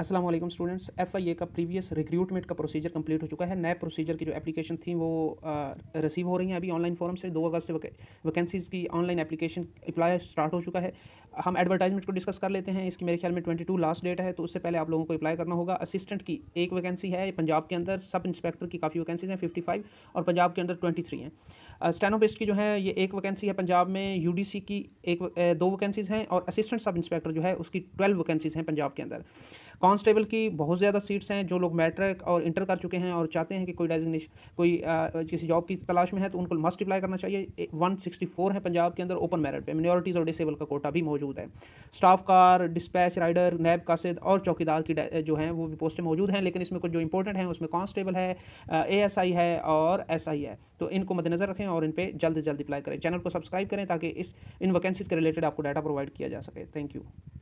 Aslam students F I A का previous recruitment का procedure complete हो चुका है नए प्रोसीजर की जो एप्लीकेशन थी वो रिसीव हो रही हैं अभी ऑनलाइन फॉर्म से दो अगस्त से वैकेंसीज़ की ऑनलाइन एप्लीकेशन अप्लाई स्टार्ट हो चुका है हम एडवर्टाइजमेंट को डिस्कस कर लेते हैं इसकी मेरे ख्याल में ट्वेंटी टू लास्ट डेट है तो उससे पहले आप लोगों को अप्लाई करना होगा असिस्टेंट की एक वैकेंसी है पंजाब के अंदर सब इंस्पेक्टर की काफ़ी वैकेंसीज हैं फिफ्टी फाइव और पंजाब के अंदर ट्वेंटी थ्री हैं स्टेनोपेस्ट की जो है ये एक वैकेंसी है पंजाब में यू डी सी की एक दो वैकेंसीज़ हैं और असिस्टेंट सब इंस्पेक्टर जो है उसकी ट्वेल्व वैकेंसीज़ हैं पंजाब के अंदर कांस्टेबल की बहुत ज़्यादा सीट्स हैं जो लोग मैट्रिक और इंटर कर चुके हैं और चाहते हैं कि कोई डेजिग्नेशन कोई आ, किसी जॉब की तलाश में है तो उनको मस्ट अप्लाई करना चाहिए 164 है पंजाब के अंदर ओपन मेरिट पे मिनोरिटीज़ और डिसेबल का कोटा भी मौजूद है स्टाफ कार डिस्पैच राइडर नैब कासिद और चौकीदार की जो हैं वो भी पोस्टें मौजूद हैं लेकिन इसमें कुछ जो इंपॉर्टेंट हैं उसमें कॉन्स्टेबल है ए एस आई है और एस आई है तो इनको मद्देनजर रखें और इन पर जल्द से जल्द अप्लाई करें चैनल को सब्सक्राइब करें ताकि इस इन वैकेंसीज के रिलेटेड आपको डाटा प्रोवाइड किया जा सके थैंक यू